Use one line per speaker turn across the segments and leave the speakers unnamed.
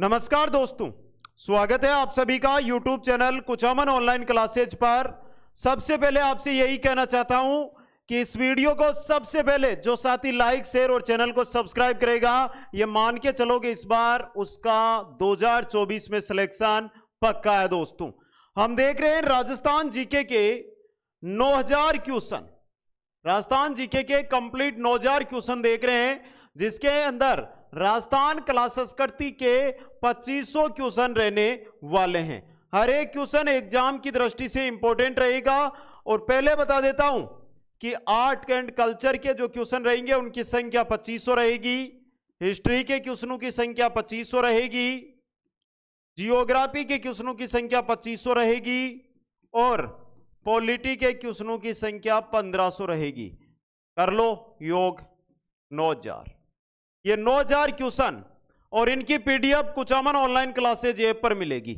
नमस्कार दोस्तों स्वागत है आप सभी का YouTube channel Kuchaman online classes पर सबसे पहले आपसे यही कहना चाहता हूं कि इस वीडियो को सबसे पहले जो साथी लाइक शेयर और चैनल को सब्सक्राइब करेगा ये मान के चलो कि इस बार उसका 2024 में सिलेक्शन पक्का है दोस्तों हम देख रहे हैं राजस्थान जीके के 9000 क्वेश्चन राजस्थान जीके के कंप्लीट 9000 क्वेश्चन देख रहे हैं जिसके अंदर राजस्थान क्लासेस करती के 2500 क्वेश्चन रहने वाले हैं हर एक क्वेश्चन एग्जाम की दृष्टि से इंपॉर्टेंट रहेगा और पहले बता देता हूं कि आर्ट एंड कल्चर के जो क्वेश्चन रहेंगे उनकी संख्या 2500 रहेगी हिस्ट्री के क्वेश्चनों की संख्या 2500 रहेगी जियोग्राफी के क्वेश्चनों की संख्या 2500 रहेगी और पॉलिटी के क्वेश्चनों की संख्या 1500 रहेगी कर लो योग नौ हजार ये नौ हजार क्वेश्चन और इनकी पीडीएफ कुछ अमन ऑनलाइन क्लासेज ऐप पर मिलेगी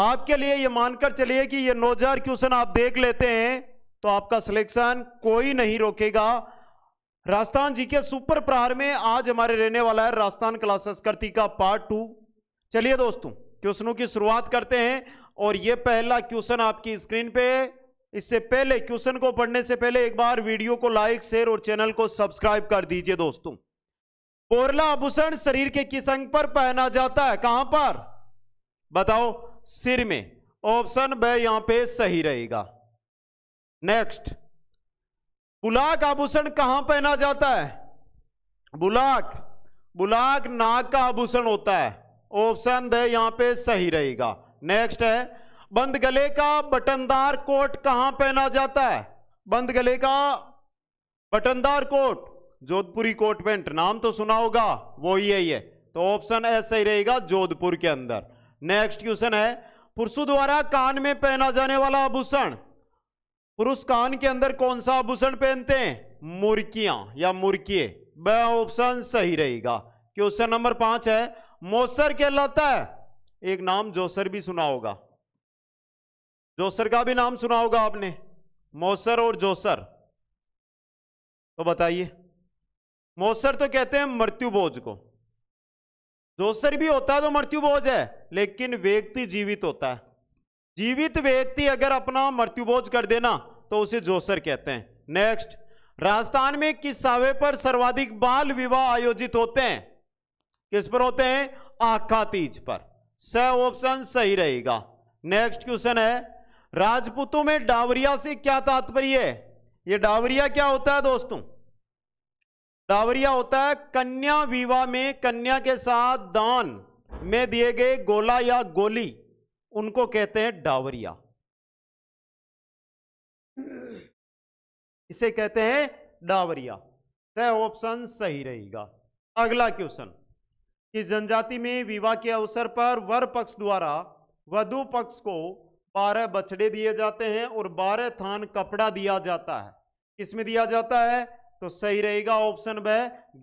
आपके लिए ये मानकर चलिए कि ये 9000 क्वेश्चन आप देख लेते हैं तो आपका सिलेक्शन कोई नहीं रोकेगा राजस्थान जी के सुपर प्रहार में आज हमारे रहने वाला है राजस्थान क्लासेस करती का पार्ट टू चलिए दोस्तों क्वेश्चनों की शुरुआत करते हैं और ये पहला क्वेश्चन आपकी स्क्रीन पे इससे पहले क्वेश्चन को पढ़ने से पहले एक बार वीडियो को लाइक शेयर और चैनल को सब्सक्राइब कर दीजिए दोस्तों पोरला आभूषण शरीर के किस अंग पर पहना जाता है कहां पर बताओ सिर में ऑप्शन ब यहां पे सही रहेगा नेक्स्ट बुलाक आभूषण कहां पहना जाता है बुलाक बुलाक नाक का आभूषण होता है ऑप्शन द यहां पे सही रहेगा नेक्स्ट है बंद गले का बटनदार कोट कहां पहना जाता है बंद गले का बटनदार कोट जोधपुरी कोट पेंट नाम तो सुना होगा वो ही है ये तो ऑप्शन एस सही रहेगा जोधपुर के अंदर नेक्स्ट क्वेश्चन है पुरुषों द्वारा कान में पहना जाने वाला आभूषण पुरुष कान के अंदर कौन सा आभूषण पहनते हैं मुर्कियां या मुर्किए ऑप्शन सही रहेगा क्वेश्चन नंबर पांच है मोसर कहलाता है एक नाम जोसर भी सुना होगा जोसर का भी नाम सुना होगा आपने मोसर और जोसर तो बताइए मौसर तो कहते हैं मृत्यु बोझ को जोसर भी होता है तो मृत्यु बोझ है लेकिन व्यक्ति जीवित होता है जीवित व्यक्ति अगर अपना मृत्यु बोझ कर देना तो उसे जोसर कहते हैं नेक्स्ट राजस्थान में किस सावे पर सर्वाधिक बाल विवाह आयोजित होते हैं किस पर होते हैं आखा तीज पर स ऑप्शन सही रहेगा नेक्स्ट क्वेश्चन है राजपूतों में डावरिया से क्या तात्पर्य है ये डावरिया क्या होता है दोस्तों डावरिया होता है कन्या विवाह में कन्या के साथ दान में दिए गए गोला या गोली उनको कहते हैं डावरिया इसे कहते हैं डावरिया तय ऑप्शन सही रहेगा अगला क्वेश्चन कि जनजाति में विवाह के अवसर पर वर पक्ष द्वारा वधु पक्ष को बारह बछड़े दिए जाते हैं और बारह थान कपड़ा दिया जाता है किसमें दिया जाता है तो सही रहेगा ऑप्शन ब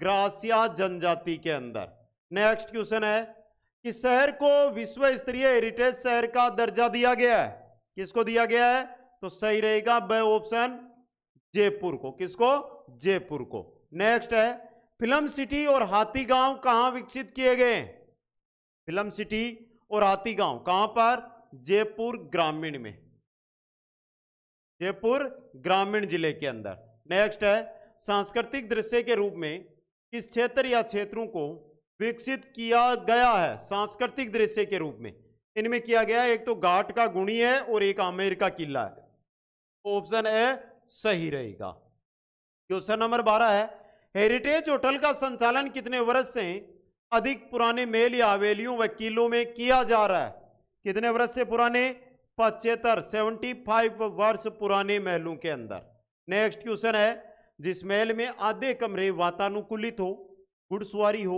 ग्रासिया जनजाति के अंदर नेक्स्ट क्वेश्चन है कि शहर को विश्व स्तरीय हेरिटेज शहर का दर्जा दिया गया है किसको दिया गया है तो सही रहेगा ब ऑप्शन जयपुर को किसको जयपुर को नेक्स्ट है फिल्म सिटी और हाथी गांव कहां विकसित किए गए फिल्म सिटी और हाथी गांव कहां पर जयपुर ग्रामीण में जयपुर ग्रामीण जिले के अंदर नेक्स्ट है सांस्कृतिक दृश्य के रूप में किस क्षेत्र या क्षेत्रों को विकसित किया गया है सांस्कृतिक दृश्य के रूप में इनमें किया गया एक तो घाट का गुणी है और एक आमेर का किला है ऑप्शन ए सही रहेगा क्वेश्चन नंबर बारह है हेरिटेज होटल का संचालन कितने वर्ष से अधिक पुराने मेल या हवेलियों व किलों में किया जा रहा है कितने वर्ष से पुराने पचहत्तर सेवेंटी फाइव वर्ष पुराने महलों के अंदर नेक्स्ट क्वेश्चन है जिस महल में आधे कमरे वातानुकूलित हो घुड़सवारी हो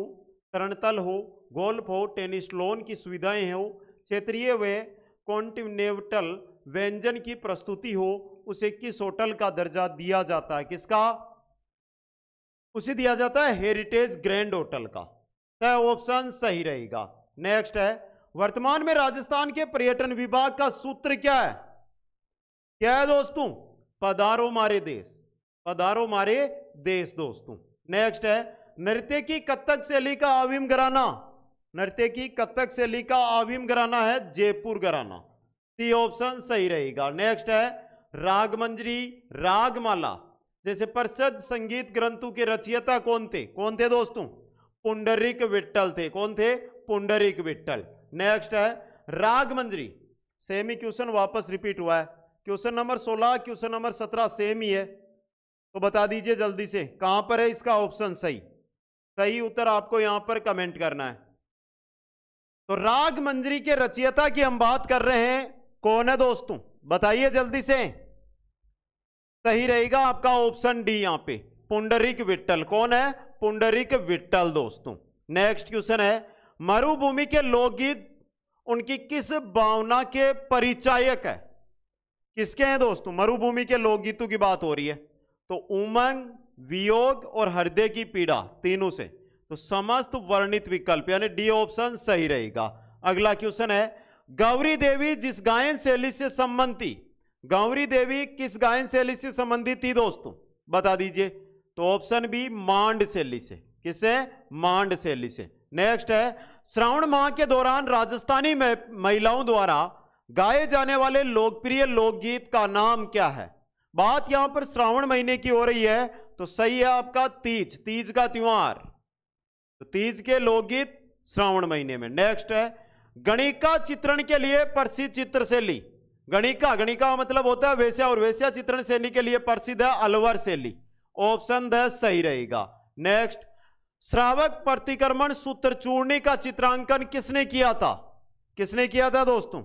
तरणतल हो गोल्फ हो टेनिस लोन की सुविधाएं हो क्षेत्रीय व कॉन्टिनेंटल व्यंजन की प्रस्तुति हो उसे किस होटल का दर्जा दिया जाता है किसका उसे दिया जाता है हेरिटेज ग्रैंड होटल का तय ऑप्शन सही रहेगा नेक्स्ट है वर्तमान में राजस्थान के पर्यटन विभाग का सूत्र क्या है क्या है दोस्तों पधारो मारे देश पधारो मारे देश दोस्तों नेक्स्ट है नृत्य की कत्थक शैली का आविम घराना नृत्य की कत्थक शैली का आविम घराना है जयपुर घराना सी ऑप्शन सही रहेगा नेक्स्ट है रागमंजरी रागमाला जैसे प्रसिद्ध संगीत ग्रंथों के रचयिता कौन थे कौन थे दोस्तों पुंडरिक विट्टल थे कौन थे पुंडरिक विट्टल नेक्स्ट है रागमंजरी सेम ही क्वेश्चन वापस रिपीट हुआ है question number 16 question number 17 same ही है तो बता दीजिए जल्दी से कहां पर है इसका ऑप्शन सही सही उत्तर आपको यहां पर कमेंट करना है तो राग मंजरी के रचयिता की हम बात कर रहे हैं कौन है दोस्तों बताइए जल्दी से सही रहेगा आपका ऑप्शन डी यहां पे पुंडरिक विट्टल कौन है पुंडरिक विट्टल दोस्तों नेक्स्ट क्वेश्चन है मरुभूमि के लोकगीत उनकी किस भावना के परिचायक है किसके हैं दोस्तों मरुभूमि के लोकगीतों की बात हो रही है तो उमंग वियोग और हृदय की पीड़ा तीनों से तो समस्त वर्णित विकल्प यानी डी ऑप्शन सही रहेगा अगला क्वेश्चन है गौरी देवी जिस गायन शैली से संबंधी गौरी देवी किस गायन शैली से संबंधित थी दोस्तों बता दीजिए तो ऑप्शन बी मांड शैली से किसे मांड शैली से नेक्स्ट है श्रावण माह के दौरान राजस्थानी में महिलाओं द्वारा गाए जाने वाले लोकप्रिय लोकगीत का नाम क्या है बात यहां पर श्रावण महीने की हो रही है तो सही है आपका तीज तीज का त्योहार तो तीज के लोकगीत श्रावण महीने में नेक्स्ट है गणिका चित्रण के लिए प्रसिद्ध चित्र शैली गणिका गणिका मतलब होता है वेश्या और वेश्या चित्रण शैली के लिए प्रसिद्ध है अलवर शैली ऑप्शन द सही रहेगा नेक्स्ट श्रावक प्रतिक्रमण सूत्र चूर्णी का चित्रांकन किसने किया था किसने किया था दोस्तों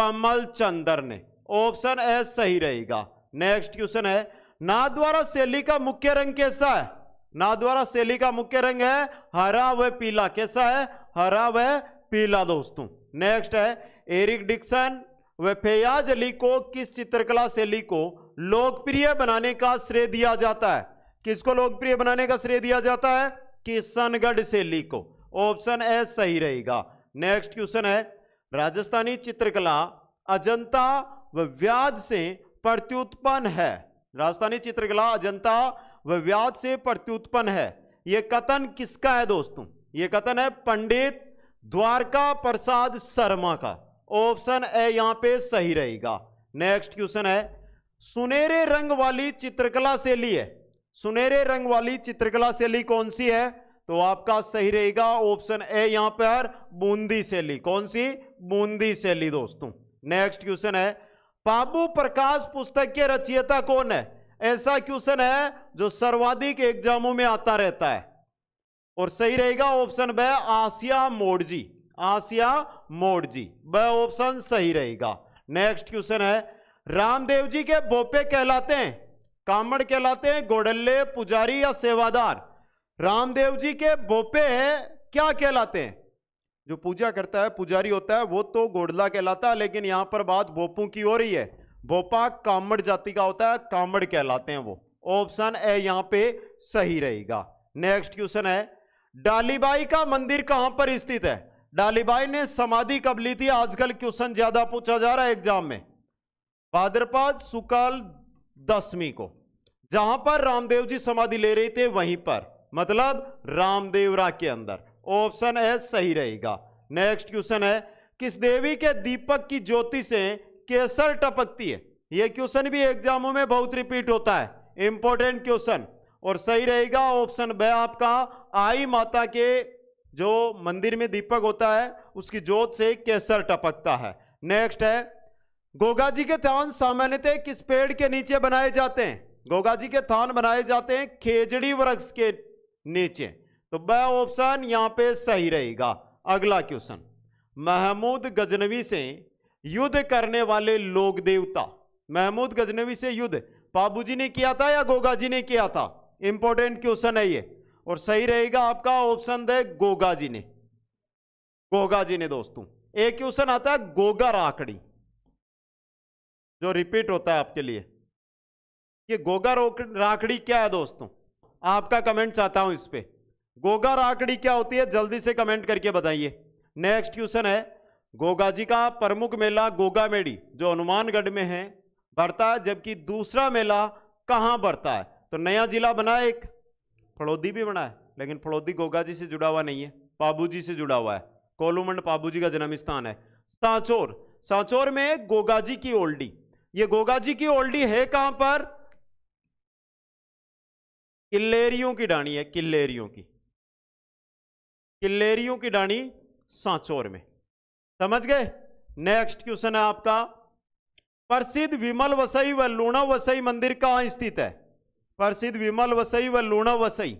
कमल चंदर ने ऑप्शन ए सही रहेगा नेक्स्ट क्वेश्चन है द्वारा शैली का मुख्य रंग कैसा है द्वारा शैली का मुख्य रंग है हरा व पीला कैसा है हरा व पीला दोस्तों नेक्स्ट है एरिक डिक्सन व फेयाज अली को किस चित्रकला शैली को लोकप्रिय बनाने का श्रेय दिया जाता है किसको लोकप्रिय बनाने का श्रेय दिया जाता है किशनगढ़ शैली को ऑप्शन ए सही रहेगा नेक्स्ट क्वेश्चन है राजस्थानी चित्रकला अजंता व व्याध से प्रत्युत्पन्न है राजस्थानी चित्रकला अजंता व्याध से प्रत्युत्पन्न है यह कथन किसका है दोस्तों यह कथन है पंडित द्वारका प्रसाद शर्मा का ऑप्शन ए यहां पे सही रहेगा नेक्स्ट क्वेश्चन है सुनहरे रंग वाली चित्रकला शैली है सुनहरे रंग वाली चित्रकला शैली कौन सी है तो आपका सही रहेगा ऑप्शन ए यहां पर बूंदी शैली कौन सी बूंदी शैली दोस्तों नेक्स्ट क्वेश्चन है बाबू प्रकाश पुस्तक के रचयिता कौन है ऐसा क्वेश्चन है जो सर्वाधिक एग्जामों में आता रहता है और सही रहेगा ऑप्शन ब आसिया मोडजी आसिया मोडजी ब ऑप्शन सही रहेगा नेक्स्ट क्वेश्चन है रामदेव जी के बोपे कहलाते हैं कामड़ कहलाते हैं गोडल्ले पुजारी या सेवादार रामदेव जी के बोपे क्या कहलाते हैं जो पूजा करता है पुजारी होता है वो तो गोडला कहलाता है लेकिन यहाँ पर बात बोपू की हो रही है बोपा कामड़ जाति का होता है कामड़ कहलाते हैं वो ऑप्शन ए यहाँ पे सही रहेगा नेक्स्ट क्वेश्चन है डालीबाई का मंदिर कहाँ पर स्थित है डालीबाई ने समाधि कब ली थी आजकल क्वेश्चन ज्यादा पूछा जा रहा है एग्जाम में भाद्रपाद सुकाल दसवीं को जहां पर रामदेव जी समाधि ले रहे थे वहीं पर मतलब रामदेवरा के अंदर ऑप्शन ए सही रहेगा नेक्स्ट क्वेश्चन है किस देवी के दीपक की ज्योति से केसर टपकती है यह क्वेश्चन भी एग्जामों में बहुत रिपीट होता है इंपॉर्टेंट क्वेश्चन और सही रहेगा ऑप्शन ब आपका आई माता के जो मंदिर में दीपक होता है उसकी जोत से केसर टपकता है नेक्स्ट है गोगा जी के थान सामान्यतः किस पेड़ के नीचे बनाए जाते हैं गोगा जी के थान बनाए जाते हैं खेजड़ी वृक्ष के नीचे तो वह ऑप्शन यहां पे सही रहेगा अगला क्वेश्चन महमूद गजनवी से युद्ध करने वाले लोक देवता महमूद गजनवी से युद्ध बाबू ने किया था या गोगा जी ने किया था इंपॉर्टेंट क्वेश्चन है ये और सही रहेगा आपका ऑप्शन दे गोगा जी ने गोगा जी ने दोस्तों एक क्वेश्चन आता है गोगा राखड़ी जो रिपीट होता है आपके लिए ये गोगा राखड़ी क्या है दोस्तों आपका कमेंट चाहता हूं इस पर गोगा राकड़ी क्या होती है जल्दी से कमेंट करके बताइए नेक्स्ट क्वेश्चन है गोगा जी का प्रमुख मेला गोगा मेड़ी जो हनुमानगढ़ में है बढ़ता है जबकि दूसरा मेला कहाँ भरता है तो नया जिला बना एक फड़ौदी भी बना है लेकिन फड़ौदी गोगा जी से जुड़ा हुआ नहीं है पाबू जी से जुड़ा हुआ है कोलूमंड पाबू जी का जन्म स्थान है सांचोर सांचोर में गोगा जी की ओल्डी ये गोगा जी की ओल्डी है कहां पर किल्लेरियों की डाणी है किल्लेरियों की किलेरियों की डाणी सांचोर में समझ गए नेक्स्ट क्वेश्चन है आपका प्रसिद्ध विमल वसई व लूणा वसई मंदिर कहां स्थित है प्रसिद्ध विमल वसई व लूणा वसई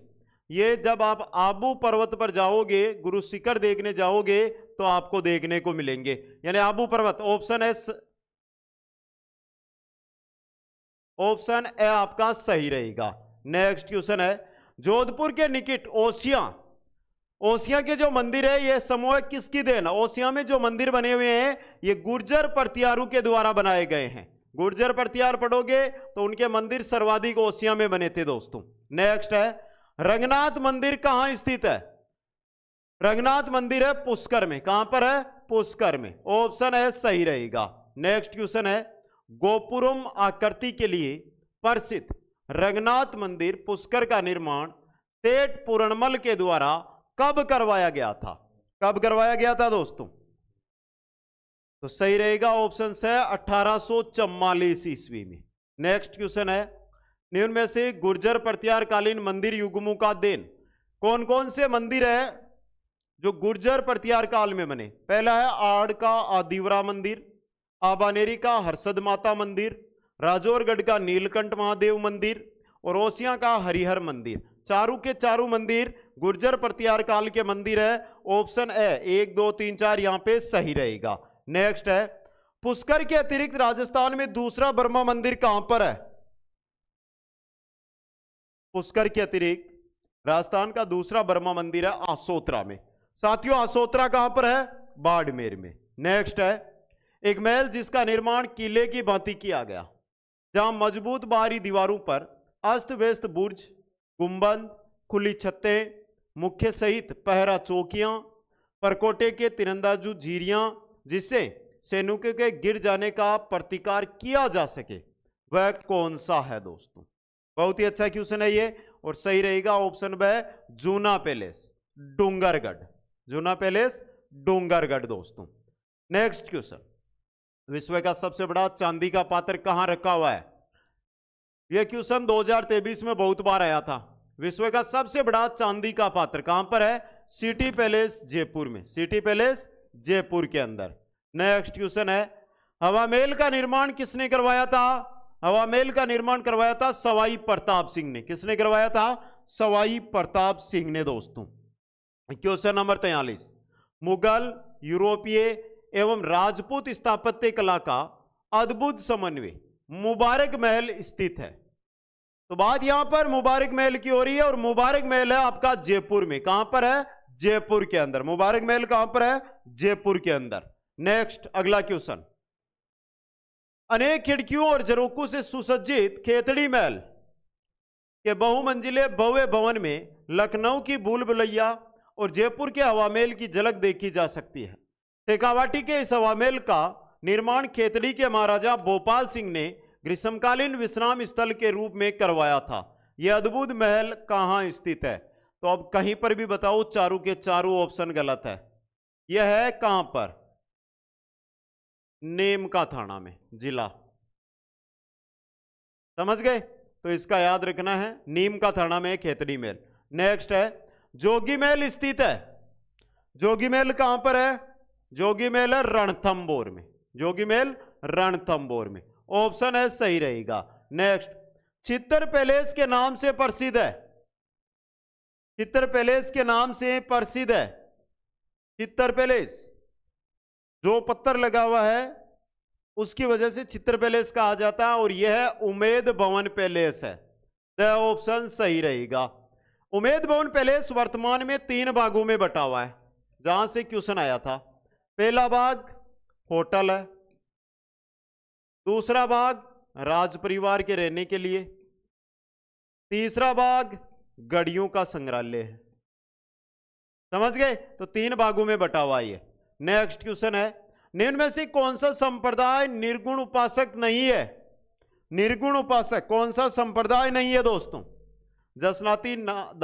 ये जब आप आबू पर्वत पर जाओगे गुरु शिखर देखने जाओगे तो आपको देखने को मिलेंगे यानी आबू पर्वत ऑप्शन है ऑप्शन ए आपका सही रहेगा नेक्स्ट क्वेश्चन है जोधपुर के निकट ओसिया ओसिया के जो मंदिर है ये समूह किसकी देन ओसिया में जो मंदिर बने हुए हैं ये गुर्जर प्रत्यारू के द्वारा बनाए गए हैं गुर्जर प्रत्यार पढ़ोगे तो उनके मंदिर सर्वाधिक ओसिया में बने थे दोस्तों नेक्स्ट है रंगनाथ मंदिर कहां स्थित है रंगनाथ मंदिर है पुष्कर में कहां पर है पुष्कर में ऑप्शन है सही रहेगा नेक्स्ट क्वेश्चन है गोपुरम आकृति के लिए प्रसिद्ध रंगनाथ मंदिर पुष्कर का निर्माण सेठ पूरणमल के द्वारा कब करवाया गया था कब करवाया गया था दोस्तों तो सही रहेगा ऑप्शन है अठारह सो ईस्वी में नेक्स्ट क्वेश्चन है निम्न में से गुर्जर प्रत्यारकालीन मंदिर युगमों का देन कौन कौन से मंदिर है जो गुर्जर प्रत्यार काल में बने पहला है आड़ का आदिवरा मंदिर आबानेरी का हर्षद माता मंदिर राजौरगढ़ का नीलकंठ महादेव मंदिर और ओसिया का हरिहर मंदिर चारों के चारों मंदिर गुर्जर प्रत्यार काल के मंदिर है ऑप्शन ए एक दो तीन चार यहाँ पे सही रहेगा नेक्स्ट है पुष्कर के अतिरिक्त राजस्थान में दूसरा ब्रह्मा मंदिर कहां पर है पुष्कर के अतिरिक्त राजस्थान का दूसरा ब्रह्मा मंदिर है आसोत्रा में साथियों आसोत्रा कहां पर है बाड़मेर में नेक्स्ट है एक महल जिसका निर्माण किले की भांति किया गया जहां मजबूत बाहरी दीवारों पर अस्त व्यस्त बुर्ज गुंबद खुली छतें मुख्य सहित पहरा चौकियां परकोटे के तिरंदाजू झीरियां जिससे सैनिकों के गिर जाने का प्रतिकार किया जा सके वह कौन सा है दोस्तों बहुत ही अच्छा क्वेश्चन है ये और सही रहेगा ऑप्शन वह जूना पैलेस डूंगरगढ़ जूना पैलेस डोंगरगढ़ दोस्तों नेक्स्ट क्वेश्चन विश्व का सबसे बड़ा चांदी का पात्र कहां रखा हुआ है यह क्वेश्चन 2023 में बहुत बार आया था विश्व का सबसे बड़ा चांदी का पात्र कहां पर है सिटी पैलेस जयपुर में सिटी पैलेस जयपुर के अंदर नेक्स्ट क्वेश्चन है हवा मेल का निर्माण किसने करवाया था हवा मेल का निर्माण करवाया था सवाई प्रताप सिंह ने किसने करवाया था सवाई प्रताप सिंह ने दोस्तों क्वेश्चन नंबर तैयलीस मुगल यूरोपीय एवं राजपूत स्थापत्य कला का अद्भुत समन्वय मुबारक महल स्थित है तो बात यहां पर मुबारक महल की हो रही है और मुबारक महल है आपका जयपुर में कहां पर है जयपुर के अंदर मुबारक महल कहां पर है जयपुर के अंदर नेक्स्ट अगला क्वेश्चन अनेक खिड़कियों और जरोकों से सुसज्जित खेतड़ी महल के बहुमंजिले भव्य भवन में लखनऊ की भूल भुलैया और जयपुर के हवामेल की झलक देखी जा सकती है शेखावाटी के इस हवामेल का निर्माण खेतड़ी के महाराजा भोपाल सिंह ने ग्रीष्मकालीन विश्राम स्थल के रूप में करवाया था यह अद्भुत महल कहाँ स्थित है तो अब कहीं पर भी बताओ चारों के चारों ऑप्शन गलत है यह है कहां पर नेम का थाना में जिला समझ गए तो इसका याद रखना है नीम का थाना में खेतड़ी मेल नेक्स्ट है जोगी मेल स्थित है जोगी मेल कहां पर है जोगी मेल है रणथम्बोर में जोगी मेल रणथम्बोर में ऑप्शन है सही रहेगा नेक्स्ट चित्तर पैलेस के नाम से प्रसिद्ध है चित्तर पैलेस के नाम से प्रसिद्ध है चित्तर पैलेस जो पत्थर लगा हुआ है उसकी वजह से चित्र पैलेस कहा जाता है और यह है उमेद भवन पैलेस है तो ऑप्शन सही रहेगा उमेद भवन पैलेस वर्तमान में तीन भागों में बटा हुआ है जहां से क्वेश्चन आया था पहला भाग होटल है दूसरा भाग राज परिवार के रहने के लिए तीसरा भाग गड़ियों का संग्रहालय है समझ गए तो तीन भागों में बटा हुआ ये नेक्स्ट क्वेश्चन है निम्न में से कौन सा संप्रदाय निर्गुण उपासक नहीं है निर्गुण उपासक कौन सा संप्रदाय नहीं है दोस्तों जसनाती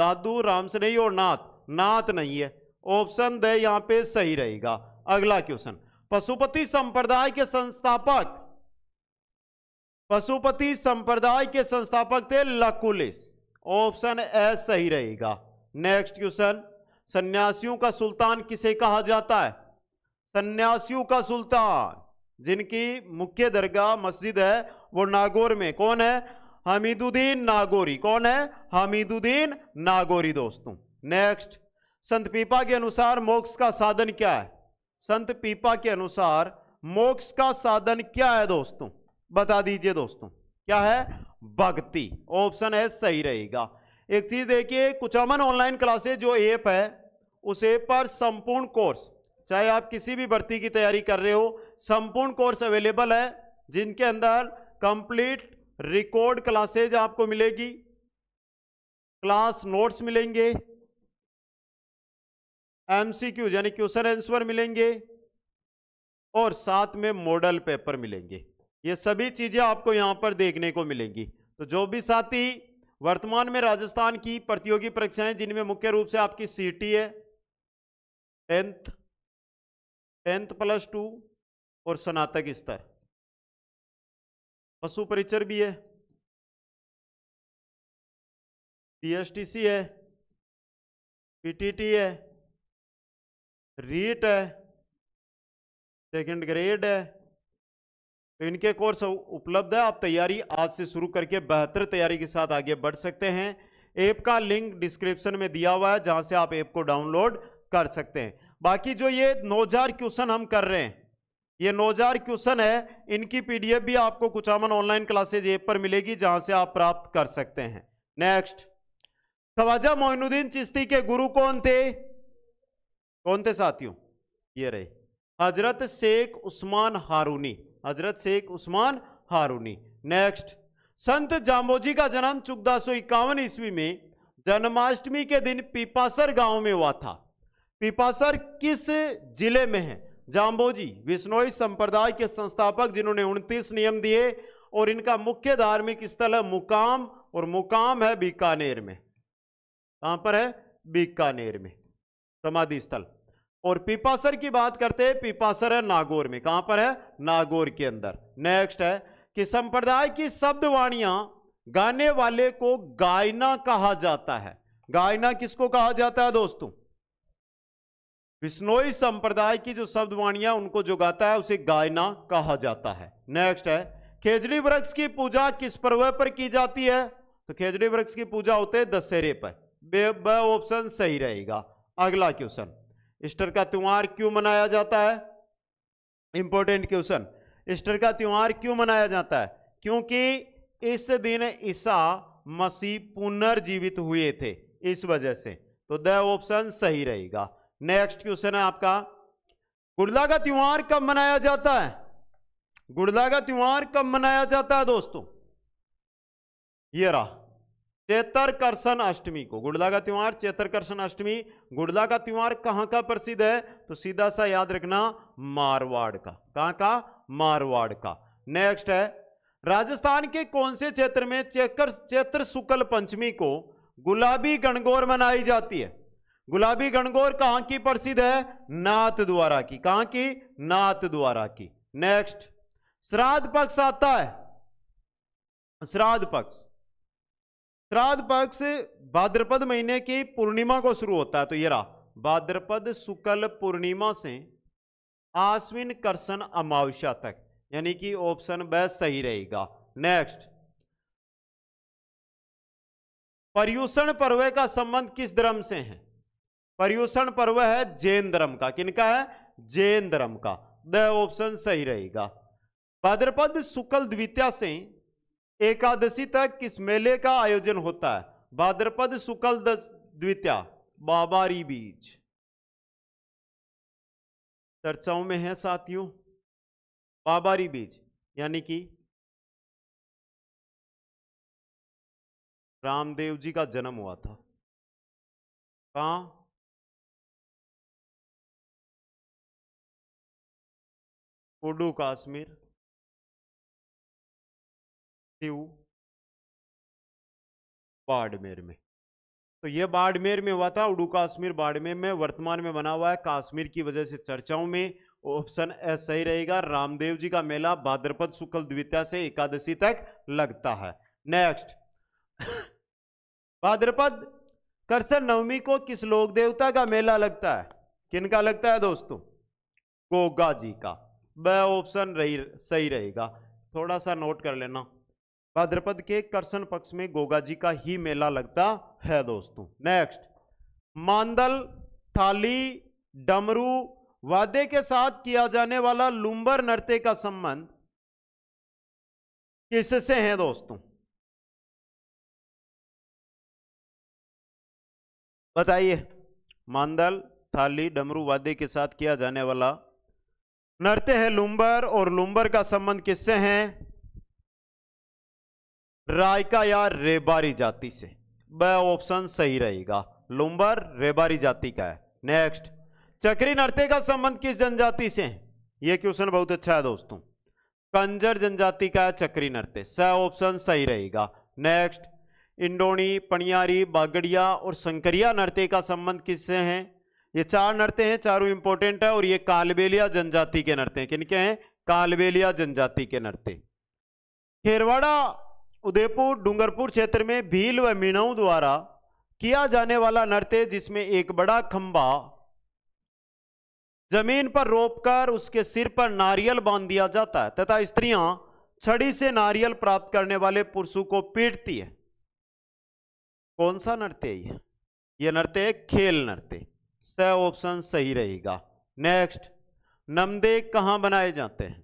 दादू राम स्नेही और नाथ नाथ नहीं है ऑप्शन दे यहां पे सही रहेगा अगला क्वेश्चन पशुपति संप्रदाय के संस्थापक पशुपति संप्रदाय के संस्थापक थे लकुलिस ऑप्शन ए सही रहेगा नेक्स्ट क्वेश्चन सन्यासियों का सुल्तान किसे कहा जाता है सन्यासियों का सुल्तान जिनकी मुख्य दरगाह मस्जिद है वो नागौर में कौन है हमीदुद्दीन नागौरी कौन है हमीदुद्दीन नागौरी दोस्तों नेक्स्ट संत पीपा के अनुसार मोक्ष का साधन क्या है संत पीपा के अनुसार मोक्ष का साधन क्या है दोस्तों बता दीजिए दोस्तों क्या है भक्ति ऑप्शन है सही रहेगा एक चीज देखिए कुछ अमन ऑनलाइन क्लासेज जो ऐप है उस ऐप पर संपूर्ण कोर्स चाहे आप किसी भी भर्ती की तैयारी कर रहे हो संपूर्ण कोर्स अवेलेबल है जिनके अंदर कंप्लीट रिकॉर्ड क्लासेज आपको मिलेगी क्लास नोट्स मिलेंगे एमसीक्यू यानी क्वेश्चन आंसर मिलेंगे और साथ में मॉडल पेपर मिलेंगे ये सभी चीज़ें आपको यहां पर देखने को मिलेंगी तो जो भी साथी वर्तमान में राजस्थान की प्रतियोगी परीक्षाएं जिनमें मुख्य रूप से आपकी टी है टेंथ टेंथ प्लस टू और स्नातक
स्तर पशु परिचर भी है पीएसटीसी है पीटीटी है
रीट है सेकंड ग्रेड है तो इनके कोर्स उपलब्ध है आप तैयारी आज से शुरू करके बेहतर तैयारी के साथ आगे बढ़ सकते हैं ऐप का लिंक डिस्क्रिप्शन में दिया हुआ है जहां से आप ऐप को डाउनलोड कर सकते हैं बाकी जो ये नौजार क्वेश्चन हम कर रहे हैं ये नौजार क्वेश्चन है इनकी पीडीएफ भी आपको कुचामन ऑनलाइन क्लासेज ऐप पर मिलेगी जहां से आप प्राप्त कर सकते हैं नेक्स्ट खवाजा मोइनुद्दीन चिश्ती के गुरु कौन थे कौन थे साथियों ये रहे हजरत शेख उस्मान हारूनी हजरत शेख उस्मान हारूनी नेक्स्ट संत जाम्बोजी का जन्म चौदह सौ इक्यावन ईस्वी में जन्माष्टमी के दिन पीपासर गांव में हुआ था पीपासर किस जिले में है जाम्बोजी विष्णोई संप्रदाय के संस्थापक जिन्होंने 29 नियम दिए और इनका मुख्य धार्मिक स्थल है मुकाम और मुकाम है बीकानेर में कहां पर है बीकानेर में समाधि स्थल और पिपासर की बात करते हैं पिपासर है नागौर में कहां पर है नागौर के अंदर नेक्स्ट है कि संप्रदाय की शब्द वाणिया गाने वाले को गायना कहा जाता है गायना किसको कहा जाता है दोस्तों विष्णोई संप्रदाय की जो शब्द वाणिया उनको जो गाता है उसे गायना कहा जाता है नेक्स्ट है खेजड़ी वृक्ष की पूजा किस पर्व पर की जाती है तो खेजड़ी वृक्ष की पूजा होते है दशहरे पर ऑप्शन सही रहेगा अगला क्वेश्चन ईस्टर का त्यौहार क्यों मनाया जाता है इंपॉर्टेंट क्वेश्चन ईस्टर का त्यौहार क्यों मनाया जाता है क्योंकि इस दिन ईसा मसीह पुनर्जीवित हुए थे इस वजह से तो द ऑप्शन सही रहेगा नेक्स्ट क्वेश्चन है आपका गुड़दा का त्यौहार कब मनाया जाता है गुड़दा का त्यौहार कब मनाया जाता है दोस्तों ये रहा चेतर कर्षण अष्टमी को गुड़ला का त्यौहार चेतर कर्षण अष्टमी गुड़ला का त्यौहार कहाँ का प्रसिद्ध है तो सीधा सा याद रखना मारवाड़ का कहाँ का मारवाड़ का नेक्स्ट है राजस्थान के कौन से क्षेत्र में चेकर चेत्र शुक्ल पंचमी को गुलाबी गणगौर मनाई जाती है गुलाबी गणगौर कहाँ की प्रसिद्ध है नाथ द्वारा की कहाँ की नाथ द्वारा की नेक्स्ट श्राद्ध पक्ष आता है श्राद्ध पक्ष श्राद्ध पक्ष भाद्रपद महीने की पूर्णिमा को शुरू होता है तो ये रहा भाद्रपद शुक्ल पूर्णिमा से आश्विन कर्षण अमावस्या तक यानी कि ऑप्शन ब सही रहेगा नेक्स्ट पर्यूषण पर्व का संबंध किस धर्म से है पर्यूषण पर्व है जैन धर्म का किनका है जैन धर्म का द ऑप्शन सही रहेगा भाद्रपद शुक्ल द्वितीय से एकादशी तक किस मेले का आयोजन होता है भाद्रपद शुक्ल द्वितीया बाबारी बीज चर्चाओं में है साथियों बाबारी
बीज यानी कि रामदेव जी का जन्म हुआ था कहा कुडू काश्मीर शिव
बाड़मेर में तो ये बाड़मेर में हुआ था उड़ू काश्मीर बाड़मेर में वर्तमान में बना हुआ है काश्मीर की वजह से चर्चाओं में ऑप्शन ए सही रहेगा रामदेव जी का मेला भाद्रपद शुक्ल द्वितीया से एकादशी तक लगता है नेक्स्ट भाद्रपद करसर नवमी को किस लोक देवता का मेला लगता है किनका लगता है दोस्तों गोगा जी का वह ऑप्शन रही सही रहेगा थोड़ा सा नोट कर लेना भाद्रपद के कर्षण पक्ष में गोगा जी का ही मेला लगता है दोस्तों नेक्स्ट मांदल थाली डमरू वादे के साथ किया जाने वाला लुम्बर नृत्य का संबंध किससे है दोस्तों बताइए मांदल थाली डमरू वादे के साथ किया जाने वाला नृत्य है लुम्बर और लुम्बर का संबंध किससे है रायका या रेबारी जाति से ब ऑप्शन सही रहेगा लुम्बर रेबारी जाति का है नेक्स्ट चक्री नृत्य का संबंध किस जनजाति से है यह क्वेश्चन बहुत अच्छा है दोस्तों कंजर जनजाति का है चक्री नृत्य स ऑप्शन सही रहेगा नेक्स्ट इंडोनी पणियारी बागड़िया और शंकरिया नृत्य का संबंध किससे है ये चार नर्ते हैं चारों इंपॉर्टेंट है और ये कालबेलिया जनजाति के हैं किनके हैं कालबेलिया जनजाति के नृत्य खेरवाड़ा उदयपुर डूंगरपुर क्षेत्र में भील व मीणाऊ द्वारा किया जाने वाला नृत्य जिसमें एक बड़ा खंबा जमीन पर रोपकर उसके सिर पर नारियल बांध दिया जाता है तथा स्त्रियां छड़ी से नारियल प्राप्त करने वाले पुरुषों को पीटती है कौन सा नृत्य है यह नृत्य है खेल नृत्य स ऑप्शन सही रहेगा नेक्स्ट नमदे कहाँ बनाए जाते हैं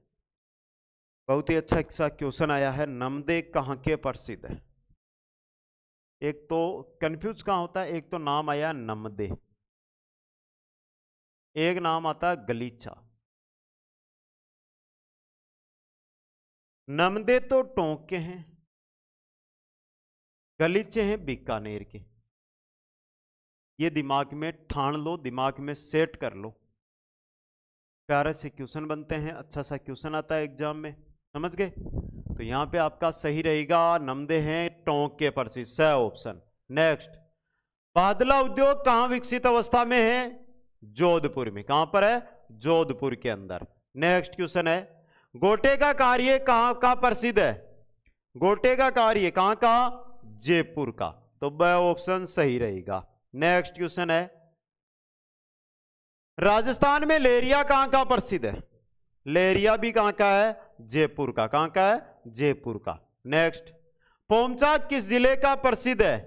बहुत ही अच्छा सा क्वेश्चन आया है नमदे कहाँ के प्रसिद्ध है एक तो कंफ्यूज कहाँ होता है एक तो नाम आया नमदे
एक नाम आता गलीचा
नमदे तो टोंक के हैं गलीचे हैं बीकानेर के ये दिमाग में ठान लो दिमाग में सेट कर लो प्यारे से क्वेश्चन बनते हैं अच्छा सा क्वेश्चन आता है एग्जाम में समझ गए तो यहां पे आपका सही रहेगा नमदे हैं टोंक के परसी स ऑप्शन नेक्स्ट बादला उद्योग कहां विकसित अवस्था में है जोधपुर में कहां पर है जोधपुर के अंदर नेक्स्ट क्वेश्चन है गोटे का कार्य कहां का प्रसिद्ध है गोटे का कार्य कहां का जयपुर का तो वह ऑप्शन सही रहेगा नेक्स्ट क्वेश्चन है राजस्थान में लेरिया कहां का प्रसिद्ध है लेरिया भी कहां का है जयपुर का कहां का है जयपुर का नेक्स्ट पोमचा किस जिले का प्रसिद्ध है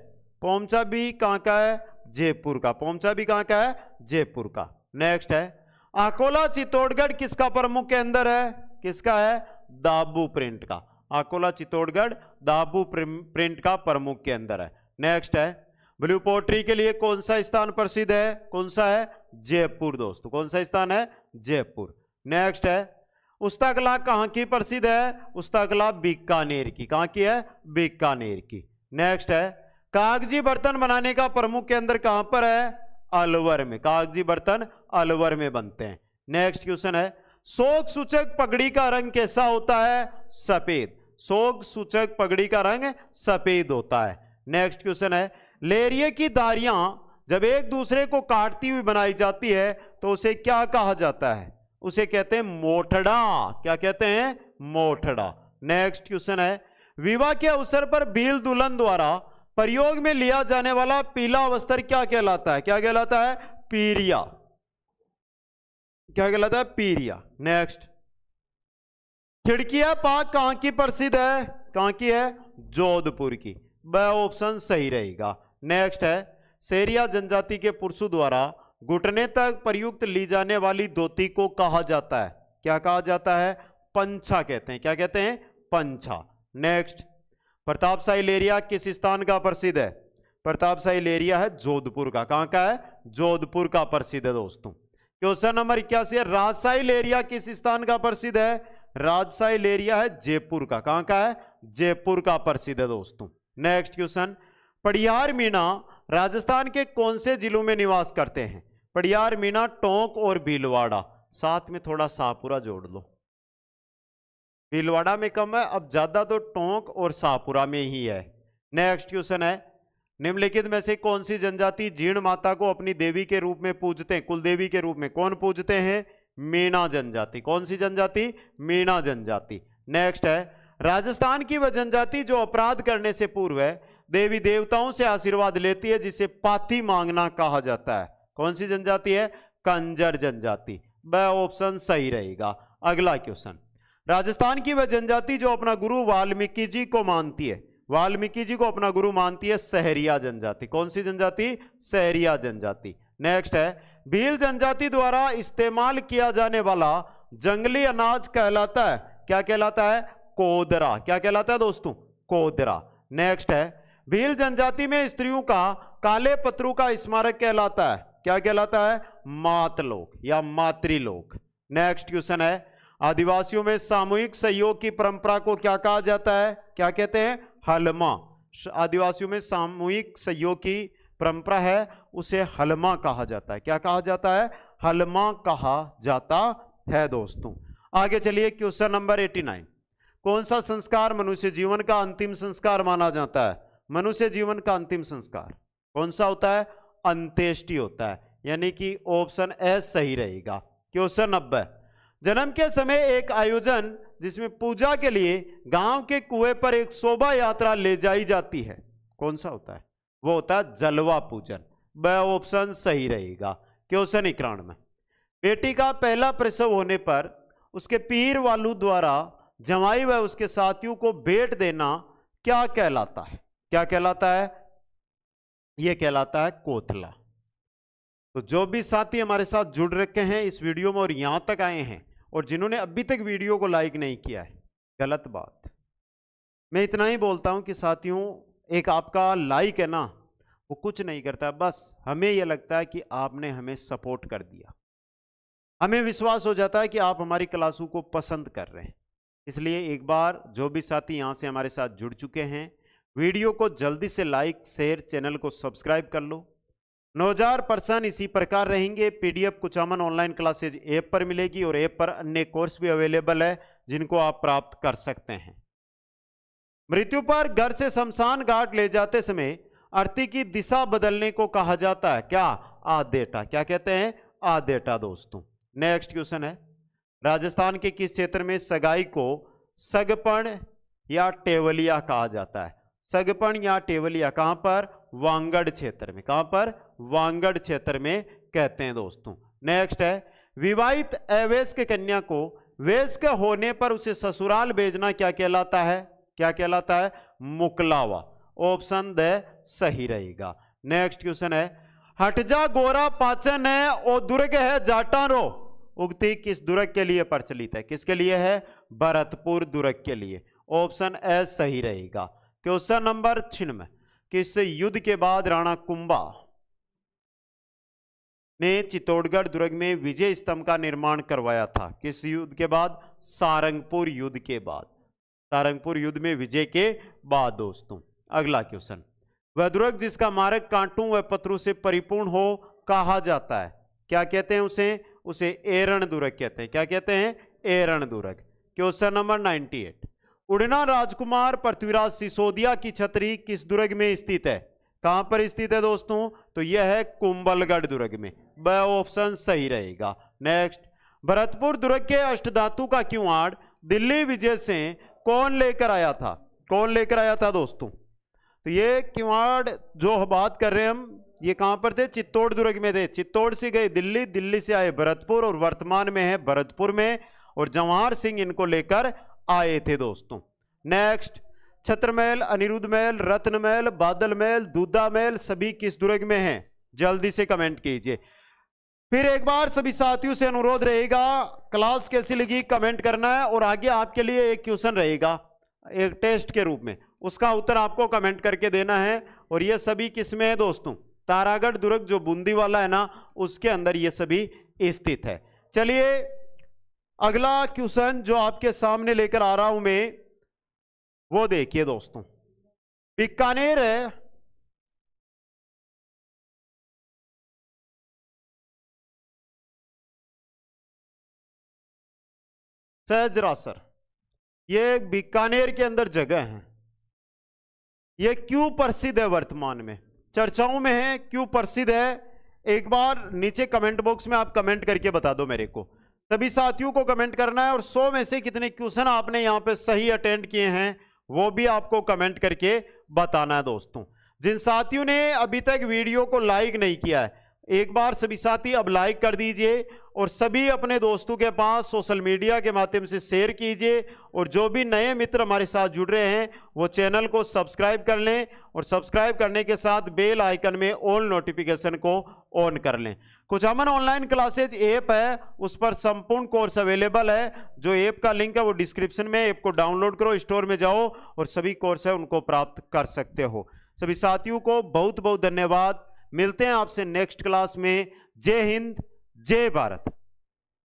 पोमचा भी कहां का है जयपुर का पोमचा भी कहां का है जयपुर का नेक्स्ट है अकोला चित्तौड़गढ़ किसका प्रमुख के अंदर है किसका है दाबू प्रिंट का अकोला चित्तौड़गढ़ दाबू प्रिंट का प्रमुख के अंदर है नेक्स्ट है ब्लू पोट्री के लिए कौन सा स्थान प्रसिद्ध है कौन सा है जयपुर दोस्तों कौन सा स्थान है जयपुर नेक्स्ट है उसका कला कहाँ की प्रसिद्ध है उसका कला बीकानेर की कहाँ की है बीकानेर की नेक्स्ट है कागजी बर्तन बनाने का प्रमुख केंद्र कहां कहाँ पर है अलवर में कागजी बर्तन अलवर में बनते हैं नेक्स्ट क्वेश्चन है शोक सूचक पगड़ी का रंग कैसा होता है सफेद शोक सूचक पगड़ी का रंग सफेद होता है नेक्स्ट क्वेश्चन है लेरिए की दारियां जब एक दूसरे को काटती हुई बनाई जाती है तो उसे क्या कहा जाता है उसे कहते हैं मोठड़ा क्या कहते हैं मोठड़ा नेक्स्ट क्वेश्चन है विवाह के अवसर पर भील दुल्हन द्वारा प्रयोग में लिया जाने वाला पीला वस्त्र क्या कहलाता है क्या कहलाता है पीरिया क्या कहलाता है पीरिया नेक्स्ट खिड़किया पाक कहां की प्रसिद्ध है कहां की है जोधपुर की वह ऑप्शन सही रहेगा नेक्स्ट है सेरिया जनजाति के पुरुषों द्वारा घुटने तक प्रयुक्त ली जाने वाली धोती को कहा जाता है क्या कहा जाता है पंछा कहते हैं क्या कहते हैं पंछा नेक्स्ट प्रताप साहि लेरिया किस स्थान का प्रसिद्ध है प्रताप साहि लेरिया है जोधपुर का कहां का है जोधपुर का प्रसिद्ध है दोस्तों क्वेश्चन नंबर इक्यासी है राजशाही लेरिया किस स्थान का प्रसिद्ध है राजशाही लेरिया है जयपुर का कहां का है जयपुर का प्रसिद्ध है दोस्तों नेक्स्ट क्वेश्चन पड़िहार मीणा राजस्थान के कौन से जिलों में निवास करते हैं पड़ियार मीना टोंक और भीलवाड़ा साथ में थोड़ा शाहपुरा जोड़ लो भीलवाड़ा में कम है अब ज़्यादा तो टोंक और शाहपुरा में ही है नेक्स्ट क्वेश्चन है निम्नलिखित में से कौन सी जनजाति जीर्ण माता को अपनी देवी के रूप में पूजते हैं कुलदेवी के रूप में कौन पूजते हैं मीणा जनजाति कौन सी जनजाति मीणा जनजाति नेक्स्ट है राजस्थान की वह जनजाति जो अपराध करने से पूर्व है देवी देवताओं से आशीर्वाद लेती है जिसे पाथी मांगना कहा जाता है कौन सी जनजाति है कंजर जनजाति वह ऑप्शन सही रहेगा अगला क्वेश्चन राजस्थान की वह जनजाति जो अपना गुरु वाल्मीकि जी को मानती है वाल्मीकि जी को अपना गुरु मानती है सहरिया जनजाति कौन सी जनजाति सहरिया जनजाति नेक्स्ट है भील जनजाति द्वारा इस्तेमाल किया जाने वाला जंगली अनाज कहलाता है क्या कहलाता है कोदरा क्या कहलाता है दोस्तों कोदरा नेक्स्ट है भील जनजाति में स्त्रियों का काले पत्रू का स्मारक कहलाता है क्या कहलाता है मातलोक या मातृलोक नेक्स्ट क्वेश्चन है आदिवासियों में सामूहिक सहयोग की परंपरा को क्या कहा जाता है क्या कहते हैं हलमा आदिवासियों में सामूहिक सहयोग की परंपरा है उसे हलमा कहा जाता है क्या कहा जाता है हलमा कहा जाता है दोस्तों आगे चलिए क्वेश्चन नंबर 89 कौन सा संस्कार मनुष्य जीवन का अंतिम संस्कार माना जाता है मनुष्य जीवन का अंतिम संस्कार कौन सा होता है अंत्येष्टि होता है यानी कि ऑप्शन ए सही रहेगा क्वेश्चन नब्बे जन्म के समय एक आयोजन जिसमें पूजा के लिए गांव के कुएं पर एक शोभा यात्रा ले जाई जाती है कौन सा होता है वो होता है जलवा पूजन ब ऑप्शन सही रहेगा क्वेश्चन में बेटी का पहला प्रसव होने पर उसके पीर वालू द्वारा जमाई व उसके साथियों को भेंट देना क्या कहलाता है क्या कहलाता है ये कहलाता है कोथला तो जो भी साथी हमारे साथ जुड़ रखे हैं इस वीडियो में और यहां तक आए हैं और जिन्होंने अभी तक वीडियो को लाइक नहीं किया है गलत बात मैं इतना ही बोलता हूं कि साथियों एक आपका लाइक है ना वो कुछ नहीं करता बस हमें यह लगता है कि आपने हमें सपोर्ट कर दिया हमें विश्वास हो जाता है कि आप हमारी क्लासों को पसंद कर रहे हैं इसलिए एक बार जो भी साथी यहाँ से हमारे साथ जुड़ चुके हैं वीडियो को जल्दी से लाइक शेयर चैनल को सब्सक्राइब कर लो नौजार पर्सन इसी प्रकार रहेंगे PDF Kuchaman online classes app पर मिलेगी और ऐप पर अन्य कोर्स भी अवेलेबल है जिनको आप प्राप्त कर सकते हैं मृत्यु पर घर से शमशान घाट ले जाते समय आरती की दिशा बदलने को कहा जाता है क्या आदेटा क्या कहते हैं आदेटा दोस्तों नेक्स्ट क्वेश्चन है राजस्थान के किस क्षेत्र में सगाई को सगपण या टेवलिया कहा जाता है सगपन या टेवलिया कहां पर वांगड़ क्षेत्र में कहाँ पर वांगड़ क्षेत्र में कहते हैं दोस्तों नेक्स्ट है विवाहित अवेश कन्या को के होने पर उसे ससुराल भेजना क्या कहलाता है क्या कहलाता है मुकलावा ऑप्शन द सही रहेगा नेक्स्ट क्वेश्चन है हटजा गोरा पाचन है और दुर्ग है जाटारो उगती किस दुर्ग के लिए प्रचलित है किसके लिए है भरतपुर दुर्ग के लिए ऑप्शन ए सही रहेगा क्वेश्चन नंबर छिन्न में युद्ध के बाद राणा कुंभा ने चित्तौड़गढ़ दुर्ग में विजय स्तंभ का निर्माण करवाया था किस युद्ध के बाद सारंगपुर युद्ध के बाद सारंगपुर युद्ध में विजय के बाद दोस्तों अगला क्वेश्चन वह दुर्ग जिसका मार्ग कांटों व पत्रों से परिपूर्ण हो कहा जाता है क्या कहते हैं उसे उसे एरण दुर्ग कहते हैं क्या कहते हैं एरण दुर्ग क्वेश्चन नंबर एट उड़ना राजकुमार पृथ्वीराज सिसोदिया की छतरी किस दुर्ग में स्थित है कहां पर स्थित है दोस्तों तो यह है कुंबलगढ़ दुर्ग में ब ऑप्शन सही रहेगा नेक्स्ट भरतपुर दुर्ग के अष्टधातु का किवाड़ दिल्ली विजय से कौन लेकर आया था कौन लेकर आया था दोस्तों तो ये किवाड़ जो बात कर रहे हैं हम ये कहां पर थे चित्तौड़ दुर्ग में थे चित्तौड़ से गए दिल्ली दिल्ली से आए भरतपुर और वर्तमान में है भरतपुर में और जवाहर सिंह इनको लेकर आए थे दोस्तों नेक्स्ट छत्र महल अनिरुद्ध महल रत्न महल बादल महल दूधा महल सभी किस दुर्ग में हैं जल्दी से कमेंट कीजिए फिर एक बार सभी साथियों से अनुरोध रहेगा क्लास कैसी लगी कमेंट करना है और आगे आपके लिए एक क्वेश्चन रहेगा एक टेस्ट के रूप में उसका उत्तर आपको कमेंट करके देना है और ये सभी किस में है दोस्तों तारागढ़ दुर्ग जो बूंदी वाला है ना उसके अंदर ये सभी स्थित है चलिए अगला क्वेश्चन जो आपके सामने लेकर आ रहा हूं मैं वो देखिए दोस्तों बीकानेर
सहजरासर
ये बीकानेर के अंदर जगह है ये क्यों प्रसिद्ध है वर्तमान में चर्चाओं में है क्यों प्रसिद्ध है एक बार नीचे कमेंट बॉक्स में आप कमेंट करके बता दो मेरे को सभी साथियों को कमेंट करना है और 100 में से कितने क्वेश्चन आपने यहाँ पे सही अटेंड किए हैं वो भी आपको कमेंट करके बताना है दोस्तों जिन साथियों ने अभी तक वीडियो को लाइक नहीं किया है एक बार सभी साथी अब लाइक कर दीजिए और सभी अपने दोस्तों के पास सोशल मीडिया के माध्यम से शेयर कीजिए और जो भी नए मित्र हमारे साथ जुड़ रहे हैं वो चैनल को सब्सक्राइब कर लें और सब्सक्राइब करने के साथ बेल आइकन में ऑल नोटिफिकेशन को ऑन कर लें कुछ अमन ऑनलाइन क्लासेज ऐप है उस पर संपूर्ण कोर्स अवेलेबल है जो ऐप का लिंक है वो डिस्क्रिप्शन में ऐप को डाउनलोड करो स्टोर में जाओ और सभी कोर्स है उनको प्राप्त कर सकते हो सभी साथियों को बहुत बहुत धन्यवाद मिलते हैं आपसे नेक्स्ट क्लास में जय हिंद
जय भारत